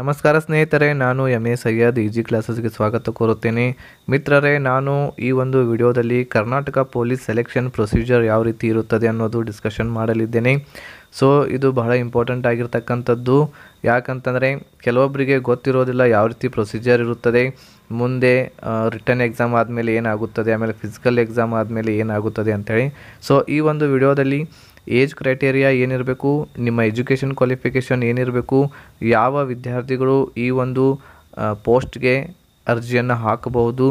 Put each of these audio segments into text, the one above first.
ನಮಸ್ಕಾರ ಸ್ನೇಹಿತರೆ ನಾನು ಎಮ್ ಎ ಸಯ್ಯದ್ ಜಿ ಕ್ಲಾಸಸ್ಗೆ ಸ್ವಾಗತ ಕೋರುತ್ತೇನೆ ಮಿತ್ರರೇ ನಾನು ಈ ಒಂದು ವಿಡಿಯೋದಲ್ಲಿ ಕರ್ನಾಟಕ ಪೊಲೀಸ್ ಸೆಲೆಕ್ಷನ್ ಪ್ರೊಸೀಜರ್ ಯಾವ ರೀತಿ ಇರುತ್ತದೆ ಅನ್ನೋದು ಡಿಸ್ಕಷನ್ ಮಾಡಲಿದ್ದೇನೆ ಸೊ ಇದು ಬಹಳ ಇಂಪಾರ್ಟೆಂಟ್ ಆಗಿರ್ತಕ್ಕಂಥದ್ದು ಯಾಕಂತಂದರೆ ಕೆಲವೊಬ್ಬರಿಗೆ ಗೊತ್ತಿರೋದಿಲ್ಲ ಯಾವ ರೀತಿ ಪ್ರೊಸೀಜರ್ ಇರುತ್ತದೆ ಮುಂದೆ ರಿಟರ್ನ್ ಎಕ್ಸಾಮ್ ಆದಮೇಲೆ ಏನಾಗುತ್ತದೆ ಆಮೇಲೆ ಫಿಸಿಕಲ್ ಎಕ್ಸಾಮ್ ಆದಮೇಲೆ ಏನಾಗುತ್ತದೆ ಅಂಥೇಳಿ ಸೊ ಈ ಒಂದು ವಿಡಿಯೋದಲ್ಲಿ ಏಜ್ ಕ್ರೈಟೇರಿಯಾ ಏನಿರಬೇಕು ನಿಮ್ಮ ಎಜುಕೇಷನ್ ಕ್ವಾಲಿಫಿಕೇಷನ್ ಏನಿರಬೇಕು ಯಾವ ವಿದ್ಯಾರ್ಥಿಗಳು ಈ ಒಂದು ಪೋಸ್ಟ್ಗೆ ಅರ್ಜಿಯನ್ನು ಹಾಕಬಹುದು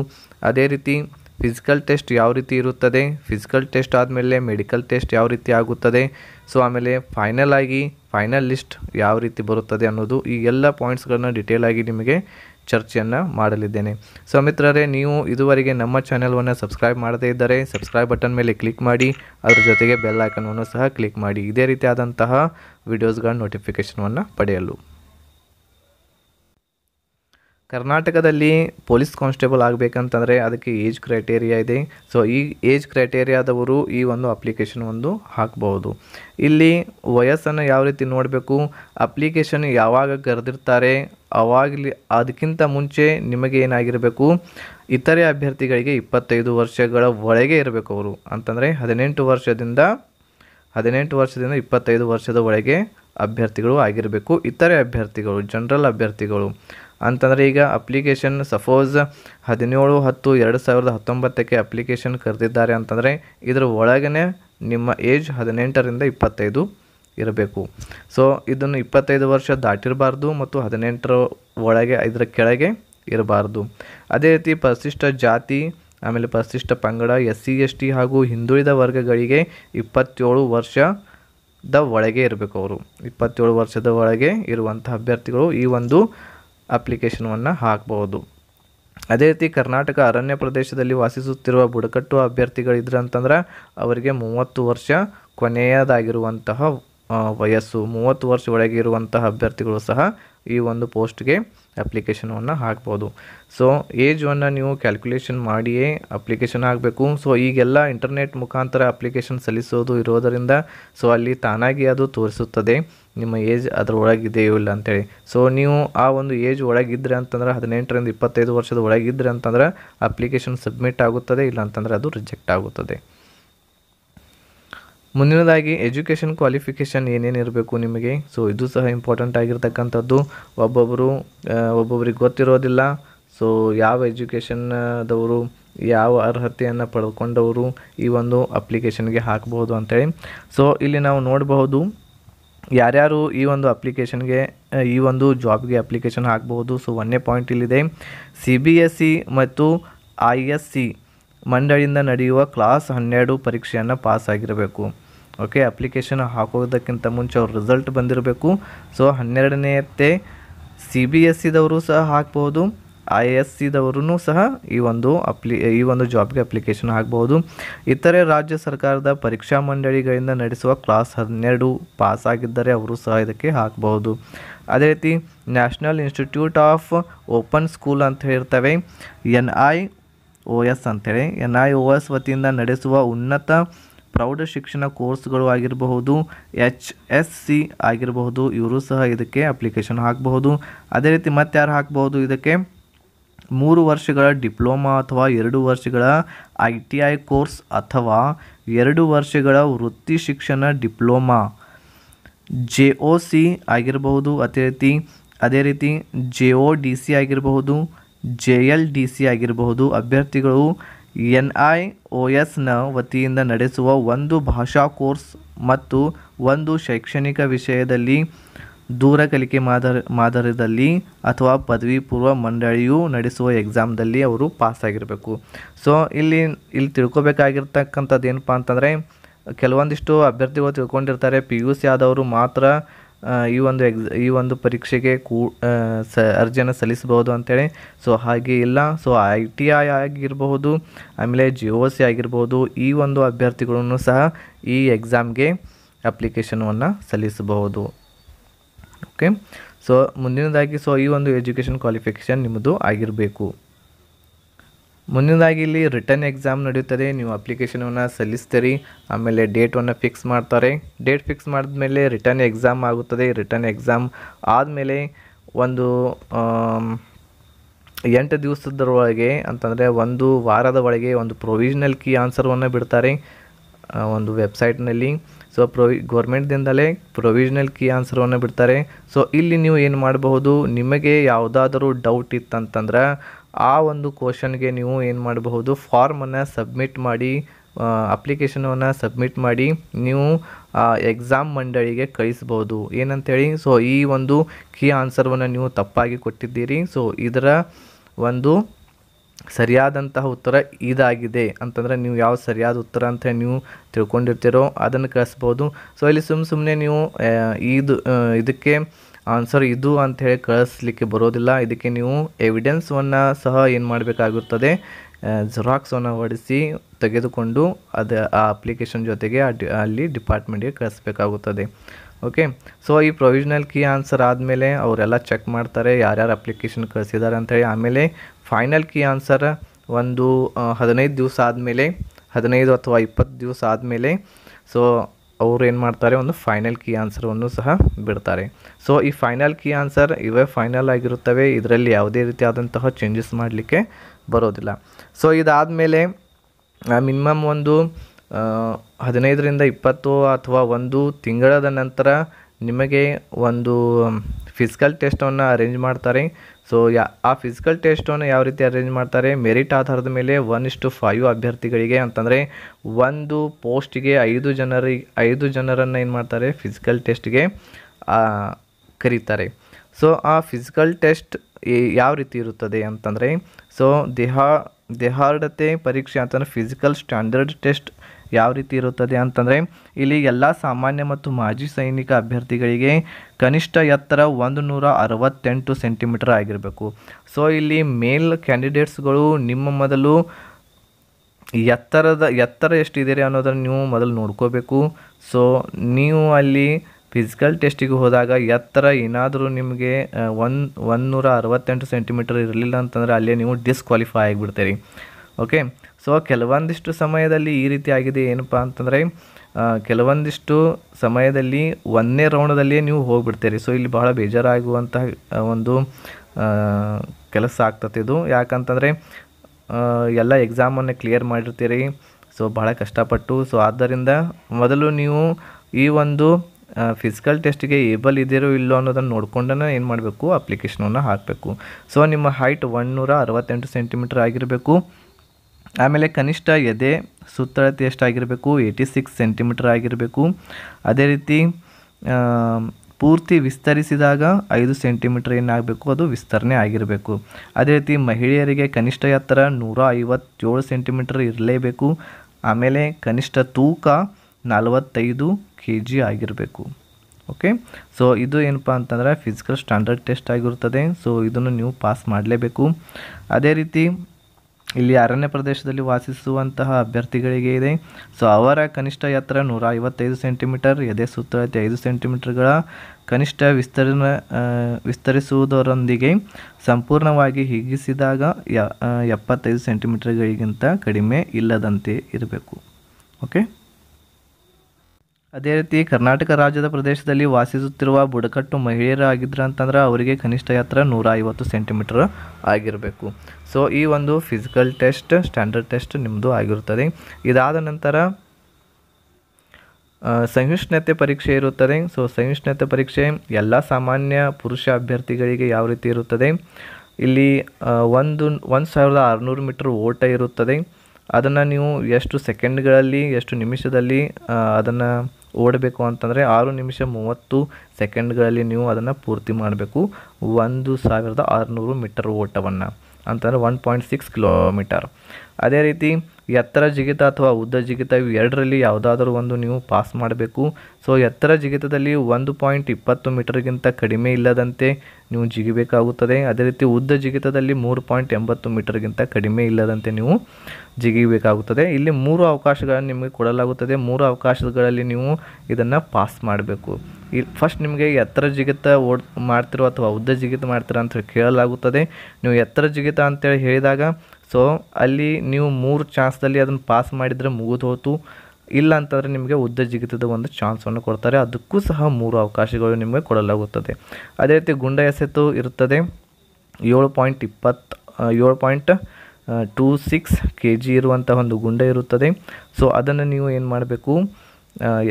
ಅದೇ ರೀತಿ ಫಿಸಿಕಲ್ ಟೆಸ್ಟ್ ಯಾವ ರೀತಿ ಇರುತ್ತದೆ ಫಿಸಿಕಲ್ ಟೆಸ್ಟ್ ಆದಮೇಲೆ ಮೆಡಿಕಲ್ ಟೆಸ್ಟ್ ಯಾವ ರೀತಿ ಆಗುತ್ತದೆ ಸೊ ಆಮೇಲೆ ಫೈನಲ್ ಆಗಿ ಫೈನಲ್ ಲಿಸ್ಟ್ ಯಾವ ರೀತಿ ಬರುತ್ತದೆ ಅನ್ನೋದು ಈ ಎಲ್ಲ ಪಾಯಿಂಟ್ಸ್ಗಳನ್ನ ಆಗಿ ನಿಮಗೆ ಚರ್ಚೆಯನ್ನು ಮಾಡಲಿದ್ದೇನೆ ಸೊ ಮಿತ್ರರೇ ನೀವು ಇದುವರೆಗೆ ನಮ್ಮ ಚಾನೆಲ್ವನ್ನು ಸಬ್ಸ್ಕ್ರೈಬ್ ಮಾಡದೇ ಇದ್ದರೆ ಸಬ್ಸ್ಕ್ರೈಬ್ ಬಟನ್ ಮೇಲೆ ಕ್ಲಿಕ್ ಮಾಡಿ ಅದರ ಜೊತೆಗೆ ಬೆಲ್ ಐಕನ್ವನ್ನು ಸಹ ಕ್ಲಿಕ್ ಮಾಡಿ ಇದೇ ರೀತಿಯಾದಂತಹ ವಿಡಿಯೋಸ್ಗಳ ನೋಟಿಫಿಕೇಷನ್ವನ್ನು ಪಡೆಯಲು ಕರ್ನಾಟಕದಲ್ಲಿ ಪೊಲೀಸ್ ಕಾನ್ಸ್ಟೇಬಲ್ ಆಗಬೇಕಂತಂದರೆ ಅದಕ್ಕೆ ಏಜ್ ಕ್ರೈಟೇರಿಯಾ ಇದೆ ಸೊ ಈ ಏಜ್ ಕ್ರೈಟೇರಿಯಾದವರು ಈ ಒಂದು ಅಪ್ಲಿಕೇಶನ್ ಒಂದು ಹಾಕ್ಬೋದು ಇಲ್ಲಿ ವಯಸ್ಸನ್ನು ಯಾವ ರೀತಿ ನೋಡಬೇಕು ಅಪ್ಲಿಕೇಶನ್ ಯಾವಾಗ ಕರೆದಿರ್ತಾರೆ ಅವಾಗಲಿ ಅದಕ್ಕಿಂತ ಮುಂಚೆ ನಿಮಗೆ ಏನಾಗಿರಬೇಕು ಇತರೆ ಅಭ್ಯರ್ಥಿಗಳಿಗೆ ಇಪ್ಪತ್ತೈದು ವರ್ಷಗಳ ಒಳಗೆ ಇರಬೇಕು ಅವರು ಅಂತಂದರೆ ಹದಿನೆಂಟು ವರ್ಷದಿಂದ ಹದಿನೆಂಟು ವರ್ಷದಿಂದ ಇಪ್ಪತ್ತೈದು ವರ್ಷದ ಒಳಗೆ ಅಭ್ಯರ್ಥಿಗಳು ಆಗಿರಬೇಕು ಇತರೆ ಅಭ್ಯರ್ಥಿಗಳು ಜನರಲ್ ಅಭ್ಯರ್ಥಿಗಳು ಅಂತಂದರೆ ಈಗ ಅಪ್ಲಿಕೇಶನ್ ಸಪೋಸ್ ಹದಿನೇಳು ಹತ್ತು ಎರಡು ಸಾವಿರದ ಹತ್ತೊಂಬತ್ತಕ್ಕೆ ಅಪ್ಲಿಕೇಶನ್ ಕರೆದಿದ್ದಾರೆ ಅಂತಂದರೆ ಇದರ ಒಳಗನೆ ನಿಮ್ಮ ಏಜ್ ಹದಿನೆಂಟರಿಂದ ಇಪ್ಪತ್ತೈದು ಇರಬೇಕು ಸೊ ಇದನ್ನು ಇಪ್ಪತ್ತೈದು ವರ್ಷ ದಾಟಿರಬಾರ್ದು ಮತ್ತು ಹದಿನೆಂಟರ ಒಳಗೆ ಇದರ ಕೆಳಗೆ ಇರಬಾರ್ದು ಅದೇ ರೀತಿ ಪರಿಶಿಷ್ಟ ಜಾತಿ ಆಮೇಲೆ ಪರಿಶಿಷ್ಟ ಪಂಗಡ ಎಸ್ ಸಿ ಎಸ್ ಟಿ ಹಾಗೂ ಹಿಂದುಳಿದ ವರ್ಗಗಳಿಗೆ ಇಪ್ಪತ್ತೇಳು ವರ್ಷದ ಒಳಗೆ ಇರಬೇಕು ಅವರು ಇಪ್ಪತ್ತೇಳು ವರ್ಷದ ಒಳಗೆ ಇರುವಂಥ ಅಭ್ಯರ್ಥಿಗಳು ಈ ಒಂದು ಅಪ್ಲಿಕೇಶನನ್ನು ಹಾಕ್ಬೋದು ಅದೇ ರೀತಿ ಕರ್ನಾಟಕ ಅರಣ್ಯ ಪ್ರದೇಶದಲ್ಲಿ ವಾಸಿಸುತ್ತಿರುವ ಬುಡಕಟ್ಟು ಅಭ್ಯರ್ಥಿಗಳಿದ್ರೆ ಅಂತಂದ್ರೆ ಅವರಿಗೆ ಮೂವತ್ತು ವರ್ಷ ಕೊನೆಯದಾಗಿರುವಂತಹ ವಯಸ್ಸು ಮೂವತ್ತು ವರ್ಷ ಒಳಗೆ ಇರುವಂತಹ ಅಭ್ಯರ್ಥಿಗಳು ಸಹ ಈ ಒಂದು ಪೋಸ್ಟ್ಗೆ ಅಪ್ಲಿಕೇಶನನ್ನು ಹಾಕ್ಬೋದು ಸೊ ಏಜನ್ನು ನೀವು ಕ್ಯಾಲ್ಕುಲೇಷನ್ ಮಾಡಿಯೇ ಅಪ್ಲಿಕೇಶನ್ ಹಾಕಬೇಕು ಸೊ ಈಗೆಲ್ಲ ಇಂಟರ್ನೆಟ್ ಮುಖಾಂತರ ಅಪ್ಲಿಕೇಶನ್ ಸಲ್ಲಿಸೋದು ಇರೋದರಿಂದ ಸೊ ಅಲ್ಲಿ ತಾನಾಗಿ ಅದು ತೋರಿಸುತ್ತದೆ ನಿಮ್ಮ ಏಜ್ ಅದರೊಳಗಿದೆಯೋ ಇಲ್ಲ ಅಂತೇಳಿ ಸೊ ನೀವು ಆ ಒಂದು ಏಜ್ ಒಳಗಿದ್ರೆ ಅಂತಂದ್ರೆ ಹದಿನೆಂಟರಿಂದ ಇಪ್ಪತ್ತೈದು ವರ್ಷದ ಒಳಗಿದ್ರೆ ಅಂತಂದ್ರೆ ಅಪ್ಲಿಕೇಶನ್ ಸಬ್ಮಿಟ್ ಆಗುತ್ತದೆ ಇಲ್ಲ ಅಂತಂದರೆ ಅದು ರಿಜೆಕ್ಟ್ ಆಗುತ್ತದೆ ಮುಂದಿನದಾಗಿ ಎಜುಕೇಷನ್ ಕ್ವಾಲಿಫಿಕೇಷನ್ ಏನೇನು ಇರಬೇಕು ನಿಮಗೆ ಸೊ ಇದು ಸಹ ಇಂಪಾರ್ಟೆಂಟ್ ಆಗಿರ್ತಕ್ಕಂಥದ್ದು ಒಬ್ಬೊಬ್ಬರು ಒಬ್ಬೊಬ್ಬರಿಗೆ ಗೊತ್ತಿರೋದಿಲ್ಲ ಸೊ ಯಾವ ಎಜುಕೇಷನ್ದವರು ಯಾವ ಅರ್ಹತೆಯನ್ನು ಪಡ್ಕೊಂಡವರು ಈ ಒಂದು ಅಪ್ಲಿಕೇಶನ್ಗೆ ಹಾಕಬಹುದು ಅಂತೇಳಿ ಸೊ ಇಲ್ಲಿ ನಾವು ನೋಡಬಹುದು ಯಾರ್ಯಾರು ಈ ಒಂದು ಅಪ್ಲಿಕೇಶನ್ಗೆ ಈ ಒಂದು ಜಾಬ್ಗೆ ಅಪ್ಲಿಕೇಶನ್ ಹಾಕಬಹುದು ಸೊ ಒಂದೇ ಪಾಯಿಂಟ್ ಇಲ್ಲಿದೆ ಸಿ ಬಿ ಎಸ್ ಸಿ ಮತ್ತು ಐ ಎಸ್ ಸಿ ಮಂಡಳಿಯಿಂದ ನಡೆಯುವ ಕ್ಲಾಸ್ ಹನ್ನೆರಡು ಪರೀಕ್ಷೆಯನ್ನು ಪಾಸಾಗಿರಬೇಕು ಓಕೆ ಅಪ್ಲಿಕೇಶನ್ ಹಾಕೋದಕ್ಕಿಂತ ಮುಂಚೆ ಅವ್ರ ರಿಸಲ್ಟ್ ಬಂದಿರಬೇಕು ಸೊ ಹನ್ನೆರಡನೆಯತ್ತೆ ಸಿ ಬಿ ಎಸ್ ಸಿದವರು ಸಹ ಹಾಕ್ಬೋದು ಐ ಎಸ್ ಸಿದವರು ಸಹ ಈ ಒಂದು ಅಪ್ಲಿ ಈ ಒಂದು ಜಾಬ್ಗೆ ಅಪ್ಲಿಕೇಶನ್ ಹಾಕ್ಬೋದು ಇತರೆ ರಾಜ್ಯ ಸರ್ಕಾರದ ಪರೀಕ್ಷಾ ಮಂಡಳಿಗಳಿಂದ ನಡೆಸುವ ಕ್ಲಾಸ್ ಹನ್ನೆರಡು ಪಾಸಾಗಿದ್ದರೆ ಅವರು ಸಹ ಇದಕ್ಕೆ ಹಾಕ್ಬೋದು ಅದೇ ರೀತಿ national institute of open school ಅಂತ ಹೇಳ್ತವೆ ಎನ್ ಐ ಓ ಎಸ್ ಅಂತೇಳಿ ಎನ್ ಐ ಒ ಎಸ್ ವತಿಯಿಂದ ನಡೆಸುವ ಉನ್ನತ ಪ್ರೌಢ ಶಿಕ್ಷಣ ಕೋರ್ಸ್ಗಳು ಆಗಿರಬಹುದು ಎಚ್ ಎಸ್ ಸಿ ಆಗಿರಬಹುದು ಇವರು ಸಹ ಇದಕ್ಕೆ ಅಪ್ಲಿಕೇಶನ್ ಹಾಕಬಹುದು ಅದೇ ರೀತಿ ಮತ್ತೆ ಯಾರು ಹಾಕಬಹುದು ಇದಕ್ಕೆ ಮೂರು ವರ್ಷಗಳ ಡಿಪ್ಲೊಮಾ ಅಥವಾ ಎರಡು ವರ್ಷಗಳ ಐ ಟಿ ಐ ಕೋರ್ಸ್ ಅಥವಾ ಎರಡು ವರ್ಷಗಳ ವೃತ್ತಿ ಶಿಕ್ಷಣ ಡಿಪ್ಲೊಮಾ ಜೆ ಓ ಸಿ ಆಗಿರಬಹುದು ಅದೇ ರೀತಿ ಅದೇ ರೀತಿ ಜೆ ಓ ಡಿ ಸಿ ಆಗಿರಬಹುದು ಜೆ ಎಲ್ ಡಿ ಸಿ ಆಗಿರಬಹುದು ಅಭ್ಯರ್ಥಿಗಳು ಎನ್ ಐ ಓ ಎಸ್ನ ವತಿಯಿಂದ ನಡೆಸುವ ಒಂದು ಭಾಷಾ ಕೋರ್ಸ್ ಮತ್ತು ಒಂದು ಶೈಕ್ಷಣಿಕ ವಿಷಯದಲ್ಲಿ ದೂರ ಕಲಿಕೆ ಮಾದರಿ ಮಾದರಿಯದಲ್ಲಿ ಅಥವಾ ಪದವಿ ಪೂರ್ವ ಮಂಡಳಿಯು ನಡೆಸುವ ಎಕ್ಸಾಮ್ದಲ್ಲಿ ಅವರು ಪಾಸಾಗಿರಬೇಕು ಸೊ ಇಲ್ಲಿ ಇಲ್ಲಿ ತಿಳ್ಕೊಬೇಕಾಗಿರ್ತಕ್ಕಂಥದ್ದು ಏನಪ್ಪ ಅಂತಂದರೆ ಕೆಲವೊಂದಿಷ್ಟು ಅಭ್ಯರ್ಥಿಗಳು ತಿಳ್ಕೊಂಡಿರ್ತಾರೆ ಪಿ ಯು ಸಿ ಆದವರು ಮಾತ್ರ ಈ ಒಂದು ಎಕ್ಸ್ ಈ ಒಂದು ಪರೀಕ್ಷೆಗೆ ಕೂ ಸ ಅರ್ಜಿಯನ್ನು ಸಲ್ಲಿಸಬಹುದು ಅಂತೇಳಿ ಸೊ ಹಾಗೆ ಇಲ್ಲ ಸೊ ಐ ಟಿ ಐ ಆಗಿರಬಹುದು ಆಮೇಲೆ ಜಿ ಒ ಸಿ ಆಗಿರ್ಬೋದು ಈ ಒಂದು ಅಭ್ಯರ್ಥಿಗಳನ್ನು ಸಹ ಈ ಎಕ್ಸಾಮ್ಗೆ ಅಪ್ಲಿಕೇಶನನ್ನು ಸಲ್ಲಿಸಬಹುದು ಓಕೆ ಸೊ ಮುಂದಿನದಾಗಿ ಸೊ ಈ ಒಂದು ಎಜುಕೇಷನ್ ಕ್ವಾಲಿಫಿಕೇಷನ್ ನಿಮ್ಮದು ಆಗಿರಬೇಕು ಮುಂದಿನದಾಗಿ ಇಲ್ಲಿ ರಿಟರ್ನ್ ಎಕ್ಸಾಮ್ ನಡೆಯುತ್ತದೆ ನೀವು ಅಪ್ಲಿಕೇಶನನ್ನು ಸಲ್ಲಿಸ್ತೀರಿ ಆಮೇಲೆ ಡೇಟನ್ನು ಫಿಕ್ಸ್ ಮಾಡ್ತಾರೆ ಡೇಟ್ ಫಿಕ್ಸ್ ಮಾಡಿದ ಮೇಲೆ ರಿಟರ್ನ್ ಎಕ್ಸಾಮ್ ಆಗುತ್ತದೆ ರಿಟರ್ನ್ ಎಕ್ಸಾಮ್ ಆದಮೇಲೆ ಒಂದು ಎಂಟು ದಿವಸದೊಳಗೆ ಅಂತಂದರೆ ಒಂದು ವಾರದ ಒಳಗೆ ಒಂದು ಪ್ರೊವಿಷನಲ್ ಕೀ ಆನ್ಸರ್ವನ್ನು ಬಿಡ್ತಾರೆ ಒಂದು ವೆಬ್ಸೈಟ್ನಲ್ಲಿ ಸೊ ಪ್ರೊವಿ ಗೌರ್ಮೆಂಟ್ದಿಂದಲೇ ಪ್ರೊವಿಷನಲ್ ಕೀ ಆನ್ಸರ್ವನ್ನು ಬಿಡ್ತಾರೆ ಸೊ ಇಲ್ಲಿ ನೀವು ಏನು ಮಾಡಬಹುದು ನಿಮಗೆ ಯಾವುದಾದರೂ ಡೌಟ್ ಇತ್ತಂತಂದ್ರೆ ಆ ಒಂದು ಕ್ವಶನ್ಗೆ ನೀವು ಏನು ಮಾಡಬಹುದು ಫಾರ್ಮನ್ನು ಸಬ್ಮಿಟ್ ಮಾಡಿ ಅಪ್ಲಿಕೇಶನನ್ನು ಸಬ್ಮಿಟ್ ಮಾಡಿ ನೀವು ಎಕ್ಸಾಮ್ ಮಂಡಳಿಗೆ ಕಳಿಸ್ಬೋದು ಏನಂಥೇಳಿ ಸೊ ಈ ಒಂದು ಕೀ ಆನ್ಸರ್ವನ್ನು ನೀವು ತಪ್ಪಾಗಿ ಕೊಟ್ಟಿದ್ದೀರಿ ಸೊ ಇದರ ಒಂದು ಸರಿಯಾದಂತಹ ಉತ್ತರ ಇದಾಗಿದೆ ಅಂತಂದರೆ ನೀವು ಯಾವ ಸರಿಯಾದ ಉತ್ತರ ಅಂತ ನೀವು ತಿಳ್ಕೊಂಡಿರ್ತೀರೋ ಅದನ್ನು ಕಳಿಸ್ಬೋದು ಸೊ ಇಲ್ಲಿ ಸುಮ್ಮ ಸುಮ್ಮನೆ ನೀವು ಇದು ಇದಕ್ಕೆ ಆನ್ಸರ್ ಇದು ಅಂಥೇಳಿ ಕಳಿಸ್ಲಿಕ್ಕೆ ಬರೋದಿಲ್ಲ ಇದಕ್ಕೆ ನೀವು ಎವಿಡೆನ್ಸನ್ನು ಸಹ ಏನು ಮಾಡಬೇಕಾಗುತ್ತದೆ ಜೆರಾಕ್ಸನ್ನು ಹೊಡಿಸಿ ತೆಗೆದುಕೊಂಡು ಅದು ಆ ಅಪ್ಲಿಕೇಶನ್ ಜೊತೆಗೆ ಅಲ್ಲಿ ಡಿಪಾರ್ಟ್ಮೆಂಟ್ಗೆ ಕಳಿಸ್ಬೇಕಾಗುತ್ತದೆ ಓಕೆ ಸೊ ಈ ಪ್ರೊವಿಷನಲ್ ಕೀ ಆನ್ಸರ್ ಆದಮೇಲೆ ಅವರೆಲ್ಲ ಚೆಕ್ ಮಾಡ್ತಾರೆ ಯಾರ್ಯಾರು ಅಪ್ಲಿಕೇಶನ್ ಕಳಿಸಿದ್ದಾರೆ ಅಂಥೇಳಿ ಆಮೇಲೆ ಫೈನಲ್ ಕೀ ಆನ್ಸರ್ ಒಂದು ಹದಿನೈದು ದಿವಸ ಆದಮೇಲೆ ಹದಿನೈದು ಅಥವಾ ಇಪ್ಪತ್ತು ದಿವಸ ಆದಮೇಲೆ ಸೊ ಅವ್ರು ಏನು ಮಾಡ್ತಾರೆ ಒಂದು ಫೈನಲ್ ಕೀ ಆನ್ಸರನ್ನು ಸಹ ಬಿಡ್ತಾರೆ ಸೊ ಈ ಫೈನಲ್ ಕೀ ಆನ್ಸರ್ ಇವೇ ಫೈನಲ್ ಆಗಿರುತ್ತವೆ ಇದರಲ್ಲಿ ಯಾವುದೇ ರೀತಿಯಾದಂತಹ ಚೇಂಜಸ್ ಮಾಡಲಿಕ್ಕೆ ಬರೋದಿಲ್ಲ ಸೊ ಇದಾದ ಮೇಲೆ ಮಿನಿಮಮ್ ಒಂದು ಹದಿನೈದರಿಂದ ಇಪ್ಪತ್ತು ಅಥವಾ ಒಂದು ತಿಂಗಳದ ನಂತರ ನಿಮಗೆ ಒಂದು ಫಿಸಿಕಲ್ ಟೆಸ್ಟನ್ನು ಅರೇಂಜ್ ಮಾಡ್ತಾರೆ ಸೊ ಯಾ ಆ ಫಿಸಿಕಲ್ ಟೆಸ್ಟನ್ನು ಯಾವ ರೀತಿ ಅರೇಂಜ್ ಮಾಡ್ತಾರೆ ಮೆರಿಟ್ ಆಧಾರದ ಮೇಲೆ ಒನ್ ಇಷ್ಟು ಫೈವ್ ಅಭ್ಯರ್ಥಿಗಳಿಗೆ ಅಂತಂದರೆ ಒಂದು ಪೋಸ್ಟಿಗೆ ಐದು ಜನರಿಗೆ ಐದು ಜನರನ್ನು ಏನು ಮಾಡ್ತಾರೆ ಫಿಸಿಕಲ್ ಟೆಸ್ಟ್ಗೆ ಕರೀತಾರೆ ಸೊ ಆ ಫಿಸಿಕಲ್ ಟೆಸ್ಟ್ ಯಾವ ರೀತಿ ಇರುತ್ತದೆ ಅಂತಂದರೆ ಸೊ ದೇಹ ದೇಹಾರ್ಢತೆ ಪರೀಕ್ಷೆ ಅಂತಂದರೆ ಫಿಸಿಕಲ್ ಸ್ಟ್ಯಾಂಡರ್ಡ್ ಟೆಸ್ಟ್ ಯಾವ ರೀತಿ ಇರುತ್ತದೆ ಅಂತಂದರೆ ಇಲ್ಲಿ ಎಲ್ಲ ಸಾಮಾನ್ಯ ಮತ್ತು ಮಾಜಿ ಸೈನಿಕ ಅಭ್ಯರ್ಥಿಗಳಿಗೆ ಕನಿಷ್ಠ ಎತ್ತರ ಒಂದು ನೂರ ಅರವತ್ತೆಂಟು ಸೆಂಟಿಮೀಟರ್ ಆಗಿರಬೇಕು ಸೊ ಇಲ್ಲಿ ಮೇಲ್ ಕ್ಯಾಂಡಿಡೇಟ್ಸ್ಗಳು ನಿಮ್ಮ ಮೊದಲು ಎತ್ತರದ ಎತ್ತರ ಎಷ್ಟಿದ್ದೀರಿ ಅನ್ನೋದನ್ನು ನೀವು ಮೊದಲು ನೋಡ್ಕೋಬೇಕು ಸೊ ನೀವು ಅಲ್ಲಿ ಫಿಸಿಕಲ್ ಟೆಸ್ಟಿಗೆ ಹೋದಾಗ ಎತ್ತರ ಏನಾದರೂ ನಿಮಗೆ ಒಂದು ನೂರ ಅರವತ್ತೆಂಟು ಸೆಂಟಿಮೀಟರ್ ಇರಲಿಲ್ಲ ಅಂತಂದರೆ ಅಲ್ಲೇ ನೀವು ಡಿಸ್ಕ್ವಾಲಿಫೈ ಆಗಿಬಿಡ್ತೀರಿ ಓಕೆ ಸೊ ಕೆಲವೊಂದಿಷ್ಟು ಸಮಯದಲ್ಲಿ ಈ ರೀತಿ ಆಗಿದೆ ಏನಪ್ಪ ಅಂತಂದರೆ ಕೆಲವೊಂದಿಷ್ಟು ಸಮಯದಲ್ಲಿ ಒಂದನೇ ರೌಂಡದಲ್ಲಿಯೇ ನೀವು ಹೋಗ್ಬಿಡ್ತೀರಿ ಸೊ ಇಲ್ಲಿ ಬಹಳ ಬೇಜಾರಾಗುವಂತಹ ಒಂದು ಕೆಲಸ ಆಗ್ತದೆ ಇದು ಯಾಕಂತಂದರೆ ಎಲ್ಲ ಎಕ್ಸಾಮನ್ನು ಕ್ಲಿಯರ್ ಮಾಡಿರ್ತೀರಿ ಸೊ ಭಾಳ ಕಷ್ಟಪಟ್ಟು ಸೊ ಆದ್ದರಿಂದ ಮೊದಲು ನೀವು ಈ ಒಂದು ಫಿಸಿಕಲ್ ಟೆಸ್ಟಿಗೆ ಏಬಲ್ ಇದ್ದೀರೋ ಇಲ್ಲೋ ಅನ್ನೋದನ್ನು ನೋಡಿಕೊಂಡನ ಏನು ಮಾಡಬೇಕು ಅಪ್ಲಿಕೇಶನನ್ನು ಹಾಕಬೇಕು ಸೊ ನಿಮ್ಮ ಹೈಟ್ ಒನ್ನೂರ ಅರವತ್ತೆಂಟು ಸೆಂಟಿಮೀಟರ್ ಆಗಿರಬೇಕು ಆಮೇಲೆ ಕನಿಷ್ಠ ಎದೆ ಸುತ್ತಳತೆ ಎಷ್ಟಾಗಿರಬೇಕು ಏಯ್ಟಿ ಸಿಕ್ಸ್ ಸೆಂಟಿಮೀಟರ್ ಆಗಿರಬೇಕು ಅದೇ ರೀತಿ ಪೂರ್ತಿ ವಿಸ್ತರಿಸಿದಾಗ ಐದು ಸೆಂಟಿಮೀಟರ್ ಏನಾಗಬೇಕು ಅದು ವಿಸ್ತರಣೆ ಆಗಿರಬೇಕು ಅದೇ ರೀತಿ ಮಹಿಳೆಯರಿಗೆ ಕನಿಷ್ಠ ಎತ್ತರ ನೂರ ಐವತ್ತೇಳು ಸೆಂಟಿಮೀಟರ್ ಇರಲೇಬೇಕು ಆಮೇಲೆ ಕನಿಷ್ಠ ತೂಕ ನಲವತ್ತೈದು ಕೆ ಜಿ ಆಗಿರಬೇಕು ಓಕೆ ಸೊ ಇದು ಏನಪ್ಪ ಅಂತಂದರೆ ಫಿಸಿಕಲ್ ಸ್ಟ್ಯಾಂಡರ್ಡ್ ಟೆಸ್ಟ್ ಆಗಿರುತ್ತದೆ ಸೊ ಇದನ್ನು ನೀವು ಪಾಸ್ ಮಾಡಲೇಬೇಕು ಅದೇ ರೀತಿ ಇಲ್ಲಿ ಅರಣ್ಯ ಪ್ರದೇಶದಲ್ಲಿ ವಾಸಿಸುವಂತಹ ಅಭ್ಯರ್ಥಿಗಳಿಗೆ ಇದೆ ಸೊ ಅವರ ಕನಿಷ್ಠ ಎತ್ತರ ನೂರ ಐವತ್ತೈದು ಸೆಂಟಿಮೀಟರ್ ಎದೆ ಸುತ್ತ ಐದು ಸೆಂಟಿಮೀಟರ್ಗಳ ಕನಿಷ್ಠ ವಿಸ್ತರಣ ವಿಸ್ತರಿಸುವುದರೊಂದಿಗೆ ಸಂಪೂರ್ಣವಾಗಿ ಹಿಗ್ಗಿಸಿದಾಗ ಎಪ್ಪತ್ತೈದು ಸೆಂಟಿಮೀಟರ್ಗಳಿಗಿಂತ ಕಡಿಮೆ ಇಲ್ಲದಂತೆ ಇರಬೇಕು ಓಕೆ ಅದೇ ರೀತಿ ಕರ್ನಾಟಕ ರಾಜ್ಯದ ಪ್ರದೇಶದಲ್ಲಿ ವಾಸಿಸುತ್ತಿರುವ ಬುಡಕಟ್ಟು ಆಗಿದ್ರು ಅಂತಂದ್ರೆ ಅವರಿಗೆ ಕನಿಷ್ಠ ಯಾತ್ರ ನೂರ ಐವತ್ತು ಸೆಂಟಿಮೀಟರ್ ಆಗಿರಬೇಕು ಸೊ ಈ ಒಂದು ಫಿಸಿಕಲ್ ಟೆಸ್ಟ್ ಸ್ಟ್ಯಾಂಡರ್ಡ್ ಟೆಸ್ಟ್ ನಿಮ್ಮದು ಆಗಿರುತ್ತದೆ ಇದಾದ ನಂತರ ಸಹಿಷ್ಣುತೆ ಪರೀಕ್ಷೆ ಇರುತ್ತದೆ ಸೊ ಸಹಿಷ್ಣುತೆ ಪರೀಕ್ಷೆ ಎಲ್ಲ ಸಾಮಾನ್ಯ ಪುರುಷ ಅಭ್ಯರ್ಥಿಗಳಿಗೆ ಯಾವ ರೀತಿ ಇರುತ್ತದೆ ಇಲ್ಲಿ ಒಂದು ಒಂದು ಸಾವಿರದ ಆರುನೂರು ಮೀಟರ್ ಓಟ ಇರುತ್ತದೆ ಅದನ್ನು ನೀವು ಎಷ್ಟು ಸೆಕೆಂಡ್ಗಳಲ್ಲಿ ಎಷ್ಟು ನಿಮಿಷದಲ್ಲಿ ಅದನ್ನು ಓಡಬೇಕು ಅಂತಂದರೆ ಆರು ನಿಮಿಷ ಮೂವತ್ತು ಸೆಕೆಂಡ್ಗಳಲ್ಲಿ ನೀವು ಅದನ್ನು ಪೂರ್ತಿ ಮಾಡಬೇಕು ಒಂದು ಸಾವಿರದ ಆರುನೂರು ಮೀಟರ್ ಓಟವನ್ನು ಅಂತಂದರೆ ಒನ್ ಪಾಯಿಂಟ್ ಸಿಕ್ಸ್ ಕಿಲೋಮೀಟರ್ ಅದೇ ರೀತಿ ಎತ್ತರ ಜಿಗಿತ ಅಥವಾ ಉದ್ದ ಜಿಗಿತ ಇವು ಎರಡರಲ್ಲಿ ಯಾವುದಾದ್ರೂ ಒಂದು ನೀವು ಪಾಸ್ ಮಾಡಬೇಕು ಸೊ ಎತ್ತರ ಜಿಗಿತದಲ್ಲಿ ಒಂದು ಪಾಯಿಂಟ್ ಇಪ್ಪತ್ತು ಮೀಟರ್ಗಿಂತ ಕಡಿಮೆ ಇಲ್ಲದಂತೆ ನೀವು ಜಿಗಿಬೇಕಾಗುತ್ತದೆ ಅದೇ ರೀತಿ ಉದ್ದ ಜಿಗಿತದಲ್ಲಿ ಮೂರು ಪಾಯಿಂಟ್ ಎಂಬತ್ತು ಮೀಟರ್ಗಿಂತ ಕಡಿಮೆ ಇಲ್ಲದಂತೆ ನೀವು ಜಿಗಿಬೇಕಾಗುತ್ತದೆ ಇಲ್ಲಿ ಮೂರು ಅವಕಾಶಗಳನ್ನು ನಿಮಗೆ ಕೊಡಲಾಗುತ್ತದೆ ಮೂರು ಅವಕಾಶಗಳಲ್ಲಿ ನೀವು ಇದನ್ನು ಪಾಸ್ ಮಾಡಬೇಕು ಇಲ್ಲಿ ಫಸ್ಟ್ ನಿಮಗೆ ಎತ್ತರ ಜಿಗಿತ ಓಡ್ ಮಾಡ್ತಿರೋ ಅಥವಾ ಉದ್ದ ಜಿಗಿತ ಮಾಡ್ತೀರಾ ಅಂತ ಕೇಳಲಾಗುತ್ತದೆ ನೀವು ಎತ್ತರ ಜಿಗಿತ ಅಂತೇಳಿ ಹೇಳಿದಾಗ ಸೊ ಅಲ್ಲಿ ನೀವು ಮೂರು ಚಾನ್ಸ್ದಲ್ಲಿ ಅದನ್ನು ಪಾಸ್ ಮಾಡಿದರೆ ಮುಗಿದು ಹೋಯ್ತು ಇಲ್ಲ ಅಂತಂದರೆ ನಿಮಗೆ ಉದ್ದ ಜಿಗಿತದ ಒಂದು ಚಾನ್ಸನ್ನು ಕೊಡ್ತಾರೆ ಅದಕ್ಕೂ ಸಹ ಮೂರು ಅವಕಾಶಗಳು ನಿಮಗೆ ಕೊಡಲಾಗುತ್ತದೆ ಅದೇ ರೀತಿ ಗುಂಡ ಎಸೆತು ಇರುತ್ತದೆ ಏಳು ಪಾಯಿಂಟ್ ಇಪ್ಪತ್ತು ಏಳು point two six K G ಇರುವಂಥ ಒಂದು ಗುಂಡೆ ಇರುತ್ತದೆ ಸೊ ಅದನ್ನು ನೀವು ಏನು ಮಾಡಬೇಕು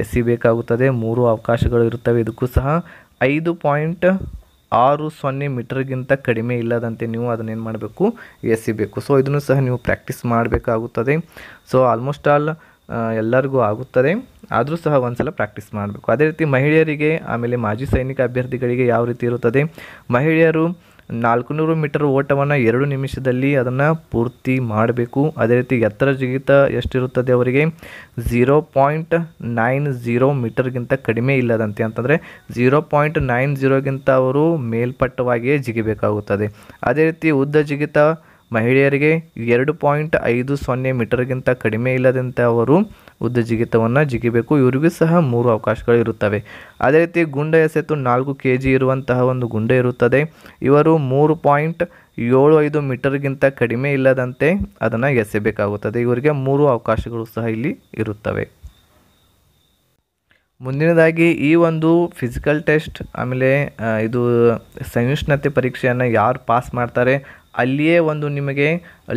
ಎಸಿಬೇಕಾಗುತ್ತದೆ ಮೂರು ಅವಕಾಶಗಳು ಇರುತ್ತವೆ ಇದಕ್ಕೂ ಸಹ ಐದು ಪಾಯಿಂಟ್ ಆರು ಸೊನ್ನೆ ಮೀಟರ್ಗಿಂತ ಕಡಿಮೆ ಇಲ್ಲದಂತೆ ನೀವು ಅದನ್ನೇನು ಮಾಡಬೇಕು ಎಸಿಬೇಕು ಸೊ ಇದನ್ನು ಸಹ ನೀವು ಪ್ರಾಕ್ಟೀಸ್ ಮಾಡಬೇಕಾಗುತ್ತದೆ ಸೊ ಆಲ್ಮೋಸ್ಟ್ ಆಲ್ ಎಲ್ಲರಿಗೂ ಆಗುತ್ತದೆ ಆದರೂ ಸಹ ಒಂದು ಸಲ ಪ್ರಾಕ್ಟೀಸ್ ಮಾಡಬೇಕು ಅದೇ ರೀತಿ ಮಹಿಳೆಯರಿಗೆ ಆಮೇಲೆ ಮಾಜಿ ಸೈನಿಕ ಅಭ್ಯರ್ಥಿಗಳಿಗೆ ಯಾವ ರೀತಿ ಇರುತ್ತದೆ ಮಹಿಳೆಯರು ನಾಲ್ಕುನೂರು ಮೀಟರ್ ಓಟವನ್ನು ಎರಡು ನಿಮಿಷದಲ್ಲಿ ಅದನ್ನು ಪೂರ್ತಿ ಮಾಡಬೇಕು ಅದೇ ರೀತಿ ಎತ್ತರ ಜಿಗಿತ ಎಷ್ಟಿರುತ್ತದೆ ಅವರಿಗೆ ಝೀರೋ ಪಾಯಿಂಟ್ ನೈನ್ ಝೀರೋ ಮೀಟರ್ಗಿಂತ ಕಡಿಮೆ ಇಲ್ಲದಂತೆ ಅಂತಂದರೆ ಝೀರೋ ಪಾಯಿಂಟ್ ನೈನ್ ಝೀರೋಗಿಂತ ಅವರು ಮೇಲ್ಪಟ್ಟವಾಗಿಯೇ ಜಿಗಿಬೇಕಾಗುತ್ತದೆ ಅದೇ ರೀತಿ ಉದ್ದ ಜಿಗಿತ ಮಹಿಳೆಯರಿಗೆ ಎರಡು ಪಾಯಿಂಟ್ ಐದು ಸೊನ್ನೆ ಮೀಟರ್ಗಿಂತ ಕಡಿಮೆ ಇಲ್ಲದಂತೆ ಅವರು ಉದ್ದ ಜಿಗಿತವನ್ನು ಜಿಗಿಬೇಕು ಇವರಿಗೂ ಸಹ ಮೂರು ಅವಕಾಶಗಳು ಇರುತ್ತವೆ ಅದೇ ರೀತಿ ಗುಂಡ ಎಸೆತು ನಾಲ್ಕು ಕೆ ಜಿ ಇರುವಂತಹ ಒಂದು ಗುಂಡೆ ಇರುತ್ತದೆ ಇವರು ಮೂರು ಪಾಯಿಂಟ್ ಏಳು ಐದು ಮೀಟರ್ಗಿಂತ ಕಡಿಮೆ ಇಲ್ಲದಂತೆ ಅದನ್ನು ಎಸೆಬೇಕಾಗುತ್ತದೆ ಇವರಿಗೆ ಮೂರು ಅವಕಾಶಗಳು ಸಹ ಇಲ್ಲಿ ಇರುತ್ತವೆ ಮುಂದಿನದಾಗಿ ಈ ಒಂದು ಫಿಸಿಕಲ್ ಟೆಸ್ಟ್ ಆಮೇಲೆ ಇದು ಸಹಿಷ್ಣುತೆ ಪರೀಕ್ಷೆಯನ್ನು ಯಾರು ಪಾಸ್ ಮಾಡ್ತಾರೆ ಅಲ್ಲಿಯೇ ಒಂದು ನಿಮಗೆ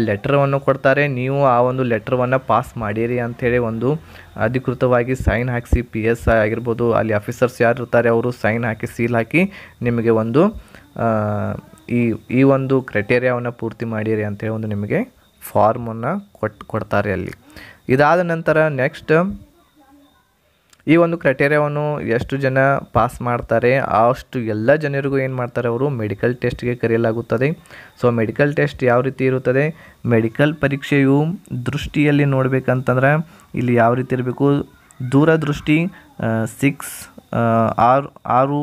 ಲೆಟ್ರವನ್ನು ಕೊಡ್ತಾರೆ ನೀವು ಆ ಒಂದು ಲೆಟ್ರವನ್ನು ಪಾಸ್ ಮಾಡಿರಿ ಅಂಥೇಳಿ ಒಂದು ಅಧಿಕೃತವಾಗಿ ಸೈನ್ ಹಾಕಿಸಿ ಪಿ ಎಸ್ ಐ ಆಗಿರ್ಬೋದು ಅಲ್ಲಿ ಆಫೀಸರ್ಸ್ ಯಾರು ಇರ್ತಾರೆ ಅವರು ಸೈನ್ ಹಾಕಿ ಸೀಲ್ ಹಾಕಿ ನಿಮಗೆ ಒಂದು ಈ ಈ ಒಂದು ಕ್ರೈಟೇರಿಯಾವನ್ನು ಪೂರ್ತಿ ಮಾಡಿರಿ ಅಂತೇಳಿ ಒಂದು ನಿಮಗೆ ಫಾರ್ಮನ್ನು ಕೊಟ್ಟು ಕೊಡ್ತಾರೆ ಅಲ್ಲಿ ಇದಾದ ನಂತರ ನೆಕ್ಸ್ಟ್ ಈ ಒಂದು ಕ್ರೈಟೇರಿಯಾವನ್ನು ಎಷ್ಟು ಜನ ಪಾಸ್ ಮಾಡ್ತಾರೆ ಅಷ್ಟು ಎಲ್ಲ ಜನರಿಗೂ ಏನು ಮಾಡ್ತಾರೆ ಅವರು ಮೆಡಿಕಲ್ ಟೆಸ್ಟ್ಗೆ ಕರೆಯಲಾಗುತ್ತದೆ ಸೊ ಮೆಡಿಕಲ್ ಟೆಸ್ಟ್ ಯಾವ ರೀತಿ ಇರುತ್ತದೆ ಮೆಡಿಕಲ್ ಪರೀಕ್ಷೆಯು ದೃಷ್ಟಿಯಲ್ಲಿ ನೋಡಬೇಕಂತಂದ್ರೆ ಇಲ್ಲಿ ಯಾವ ರೀತಿ ಇರಬೇಕು ದೂರದೃಷ್ಟಿ ಸಿಕ್ಸ್ ಆರು ಆರು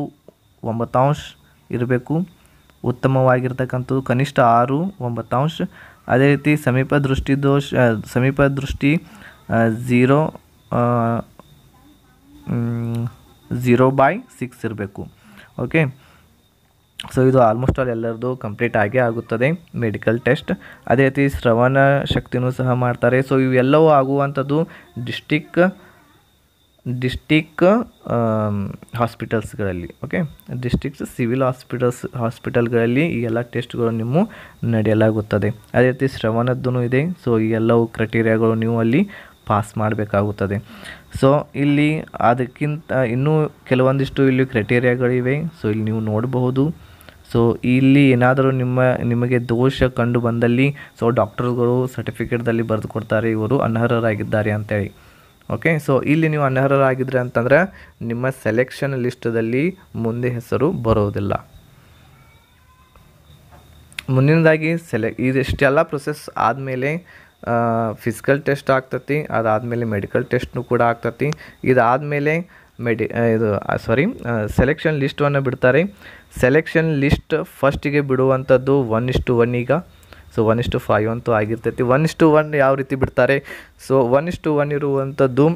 ಒಂಬತ್ತಾಂಶ ಇರಬೇಕು ಉತ್ತಮವಾಗಿರ್ತಕ್ಕಂಥದ್ದು ಕನಿಷ್ಠ ಆರು ಒಂಬತ್ತಾಂಶ ಅದೇ ರೀತಿ ಸಮೀಪ ದೃಷ್ಟಿ ದೋಷ ಸಮೀಪ ದೃಷ್ಟಿ ಝೀರೋ ಝೀರೋ ಬೈ ಸಿಕ್ಸ್ ಇರಬೇಕು ಓಕೆ ಸೊ ಇದು ಆಲ್ಮೋಸ್ಟ್ ಆಲ್ ಎಲ್ಲರದು ಕಂಪ್ಲೀಟ್ ಆಗೇ ಆಗುತ್ತದೆ ಮೆಡಿಕಲ್ ಟೆಸ್ಟ್ ಅದೇ ರೀತಿ ಶ್ರವಣ ಶಕ್ತಿನೂ ಸಹ ಮಾಡ್ತಾರೆ ಸೊ ಇವೆಲ್ಲವೂ ಆಗುವಂಥದ್ದು ಡಿಸ್ಟಿಕ್ ಡಿಸ್ಟಿಕ್ ಹಾಸ್ಪಿಟಲ್ಸ್ಗಳಲ್ಲಿ ಓಕೆ ಡಿಸ್ಟಿಕ್ಸ್ ಸಿವಿಲ್ ಹಾಸ್ಪಿಟಲ್ಸ್ ಹಾಸ್ಪಿಟಲ್ಗಳಲ್ಲಿ ಈ ಎಲ್ಲ ಟೆಸ್ಟ್ಗಳು ನಿಮ್ಮ ನಡೆಯಲಾಗುತ್ತದೆ ಅದೇ ರೀತಿ ಶ್ರವಣದ್ದು ಇದೆ ಸೊ ಈ ಎಲ್ಲವೂ ಕ್ರೈಟೀರಿಯಾಗಳು ನೀವು ಅಲ್ಲಿ ಪಾಸ್ ಮಾಡಬೇಕಾಗುತ್ತದೆ ಸೊ ಇಲ್ಲಿ ಅದಕ್ಕಿಂತ ಇನ್ನೂ ಕೆಲವೊಂದಿಷ್ಟು ಇಲ್ಲಿ ಕ್ರೈಟೇರಿಯಾಗಳಿವೆ ಸೊ ಇಲ್ಲಿ ನೀವು ನೋಡಬಹುದು ಸೊ ಇಲ್ಲಿ ಏನಾದರೂ ನಿಮ್ಮ ನಿಮಗೆ ದೋಷ ಕಂಡು ಬಂದಲ್ಲಿ ಸೊ ಡಾಕ್ಟರ್ಗಳು ಸರ್ಟಿಫಿಕೇಟ್ದಲ್ಲಿ ಬರೆದು ಕೊಡ್ತಾರೆ ಇವರು ಅನರ್ಹರಾಗಿದ್ದಾರೆ ಅಂತೇಳಿ ಓಕೆ ಸೊ ಇಲ್ಲಿ ನೀವು ಅನರ್ಹರಾಗಿದ್ದರೆ ಅಂತಂದರೆ ನಿಮ್ಮ ಸೆಲೆಕ್ಷನ್ ಲಿಸ್ಟದಲ್ಲಿ ಮುಂದೆ ಹೆಸರು ಬರೋದಿಲ್ಲ ಮುಂದಿನದಾಗಿ ಸೆಲೆ ಇದೆಷ್ಟೆಲ್ಲ ಪ್ರೊಸೆಸ್ ಆದಮೇಲೆ ಫಿಸಿಕಲ್ ಟೆಸ್ಟ್ ಆಗ್ತತಿ ಅದಾದಮೇಲೆ ಮೆಡಿಕಲ್ ಟೆಸ್ಟ್ನು ಕೂಡ ಆಗ್ತತಿ ಇದಾದಮೇಲೆ ಮೆಡಿ ಇದು ಸಾರಿ ಸೆಲೆಕ್ಷನ್ ಲಿಸ್ಟನ್ನು ಬಿಡ್ತಾರೆ ಸೆಲೆಕ್ಷನ್ ಲಿಸ್ಟ್ ಫಸ್ಟಿಗೆ ಬಿಡುವಂಥದ್ದು ಒನ್ ಇಷ್ಟು ಒನ್ ಈಗ ಸೊ ಒನ್ ಇಷ್ಟು ಫೈವ್ ಅಂತೂ ಆಗಿರ್ತೈತಿ ಒನ್ ಇಷ್ಟು ಒನ್ ಯಾವ ರೀತಿ ಬಿಡ್ತಾರೆ ಸೊ ಒನ್ ಇಷ್ಟು ಒನ್ ಇರುವಂಥದ್ದು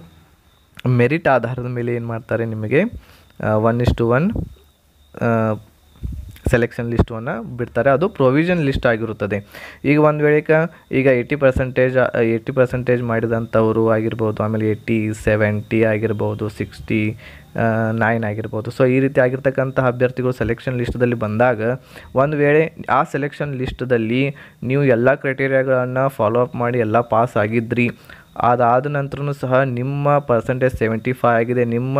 ಮೆರಿಟ್ ಆಧಾರದ ಮೇಲೆ ಏನು ಮಾಡ್ತಾರೆ ನಿಮಗೆ ಒನ್ ಇಷ್ಟು ಒನ್ ಸೆಲೆಕ್ಷನ್ ಲಿಸ್ಟನ್ನು ಬಿಡ್ತಾರೆ ಅದು ಪ್ರೊವಿಷನ್ ಲಿಸ್ಟ್ ಆಗಿರುತ್ತದೆ ಈಗ ಒಂದು ವೇಳೆಗೆ ಈಗ ಏಯ್ಟಿ ಪರ್ಸೆಂಟೇಜ್ ಏಯ್ಟಿ ಪರ್ಸೆಂಟೇಜ್ ಮಾಡಿದಂಥವರು ಆಗಿರ್ಬೋದು ಆಮೇಲೆ ಏಯ್ಟಿ ಸೆವೆಂಟಿ ಆಗಿರ್ಬೋದು ಸಿಕ್ಸ್ಟಿ ನೈನ್ ಆಗಿರ್ಬೋದು ಸೊ ಈ ರೀತಿ ಆಗಿರ್ತಕ್ಕಂಥ ಅಭ್ಯರ್ಥಿಗಳು ಸೆಲೆಕ್ಷನ್ ಲಿಸ್ಟದಲ್ಲಿ ಬಂದಾಗ ಒಂದು ವೇಳೆ ಆ ಸೆಲೆಕ್ಷನ್ ಲಿಸ್ಟದಲ್ಲಿ ನೀವು ಎಲ್ಲ ಕ್ರೈಟೀರಿಯಾಗಳನ್ನು ಫಾಲೋ ಅಪ್ ಮಾಡಿ ಎಲ್ಲ ಪಾಸ್ ಆಗಿದ್ರಿ ಅದಾದ ನಂತರನೂ ಸಹ ನಿಮ್ಮ ಪರ್ಸೆಂಟೇಜ್ ಸೆವೆಂಟಿ ಫೈ ಆಗಿದೆ ನಿಮ್ಮ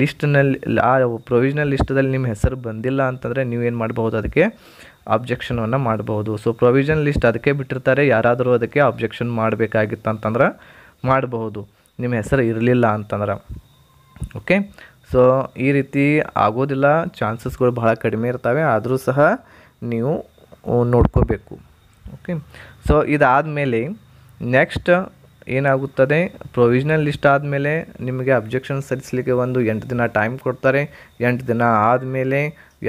ಲಿಸ್ಟ್ನಲ್ಲಿ ಆ ಪ್ರೊವಿಷನಲ್ ಲಿಸ್ಟ್ದಲ್ಲಿ ನಿಮ್ಮ ಹೆಸರು ಬಂದಿಲ್ಲ ಅಂತಂದರೆ ನೀವೇನು ಮಾಡ್ಬೋದು ಅದಕ್ಕೆ ಅಬ್ಜೆಕ್ಷನನ್ನು ಮಾಡ್ಬೋದು ಸೊ ಪ್ರೊವಿಷನ್ ಲಿಸ್ಟ್ ಅದಕ್ಕೆ ಬಿಟ್ಟಿರ್ತಾರೆ ಯಾರಾದರೂ ಅದಕ್ಕೆ ಅಬ್ಜೆಕ್ಷನ್ ಮಾಡಬೇಕಾಗಿತ್ತು ಅಂತಂದ್ರೆ ಮಾಡಬಹುದು ನಿಮ್ಮ ಹೆಸರು ಇರಲಿಲ್ಲ ಅಂತಂದ್ರೆ ಓಕೆ ಸೊ ಈ ರೀತಿ ಆಗೋದಿಲ್ಲ ಚಾನ್ಸಸ್ಗಳು ಭಾಳ ಕಡಿಮೆ ಇರ್ತವೆ ಆದರೂ ಸಹ ನೀವು ನೋಡ್ಕೋಬೇಕು ಓಕೆ ಸೊ ಇದಾದ ಮೇಲೆ ನೆಕ್ಸ್ಟ್ ಏನಾಗುತ್ತದೆ ಪ್ರೊವಿಷನಲ್ ಲಿಸ್ಟ್ ಆದಮೇಲೆ ನಿಮಗೆ ಅಬ್ಜೆಕ್ಷನ್ ಸಲ್ಲಿಸಲಿಕ್ಕೆ ಒಂದು ಎಂಟು ದಿನ ಟೈಮ್ ಕೊಡ್ತಾರೆ ಎಂಟು ದಿನ ಆದಮೇಲೆ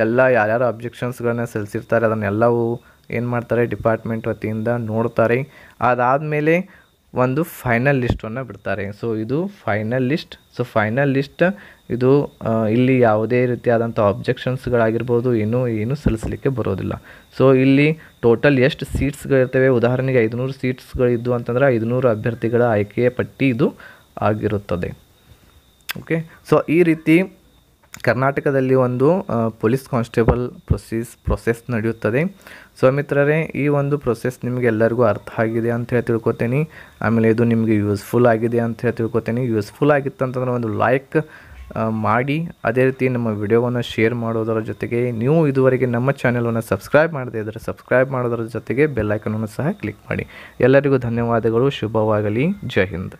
ಎಲ್ಲ ಯಾರ್ಯಾರು ಅಬ್ಜೆಕ್ಷನ್ಸ್ಗಳನ್ನ ಸಲ್ಲಿಸಿರ್ತಾರೆ ಅದನ್ನೆಲ್ಲವೂ ಏನು ಮಾಡ್ತಾರೆ ಡಿಪಾರ್ಟ್ಮೆಂಟ್ ವತಿಯಿಂದ ನೋಡ್ತಾರೆ ಅದಾದಮೇಲೆ ಒಂದು ಫೈನಲ್ ಲಿಸ್ಟನ್ನು ಬಿಡ್ತಾರೆ ಸೊ ಇದು final list so final list ಇದು ಇಲ್ಲಿ ಯಾವುದೇ ರೀತಿಯಾದಂಥ ಆಬ್ಜೆಕ್ಷನ್ಸ್ಗಳಾಗಿರ್ಬೋದು ಏನೂ ಏನೂ ಸಲ್ಲಿಸಲಿಕ್ಕೆ ಬರೋದಿಲ್ಲ ಸೊ ಇಲ್ಲಿ ಟೋಟಲ್ ಎಷ್ಟು ಸೀಟ್ಸ್ಗಳಿರ್ತವೆ ಉದಾಹರಣೆಗೆ ಐದುನೂರು ಸೀಟ್ಸ್ಗಳಿದ್ದು ಅಂತಂದರೆ ಐದುನೂರು ಅಭ್ಯರ್ಥಿಗಳ ಆಯ್ಕೆಯ ಪಟ್ಟಿ ಇದು ಆಗಿರುತ್ತದೆ ಓಕೆ ಸೊ ಈ ರೀತಿ ಕರ್ನಾಟಕದಲ್ಲಿ ಒಂದು ಪೊಲೀಸ್ ಕಾನ್ಸ್ಟೇಬಲ್ ಪ್ರೊಸೆಸ್ ಪ್ರೊಸೆಸ್ ನಡೆಯುತ್ತದೆ ಸೊ ಮಿತ್ರರೇ ಈ ಒಂದು ಪ್ರೊಸೆಸ್ ಎಲ್ಲರಿಗೂ ಅರ್ಥ ಆಗಿದೆ ಅಂತ ಹೇಳಿ ತಿಳ್ಕೊತೀನಿ ಆಮೇಲೆ ಇದು ನಿಮಗೆ ಯೂಸ್ಫುಲ್ ಆಗಿದೆ ಅಂತ ಹೇಳಿ ತಿಳ್ಕೊತೀನಿ ಯೂಸ್ಫುಲ್ ಆಗಿತ್ತು ಅಂತಂದ್ರೆ ಒಂದು ಲೈಕ್ ಮಾಡಿ ಅದೇ ರೀತಿ ನಮ್ಮ ವಿಡಿಯೋವನ್ನು ಶೇರ್ ಮಾಡೋದರ ಜೊತೆಗೆ ನೀವು ಇದುವರೆಗೆ ನಮ್ಮ ಚಾನೆಲನ್ನು ಸಬ್ಸ್ಕ್ರೈಬ್ ಮಾಡದೇ ಇದ್ದರೆ ಸಬ್ಸ್ಕ್ರೈಬ್ ಮಾಡೋದರ ಜೊತೆಗೆ ಬೆಲ್ಲೈಕನನ್ನು ಸಹ ಕ್ಲಿಕ್ ಮಾಡಿ ಎಲ್ಲರಿಗೂ ಧನ್ಯವಾದಗಳು ಶುಭವಾಗಲಿ ಜೈ ಹಿಂದ್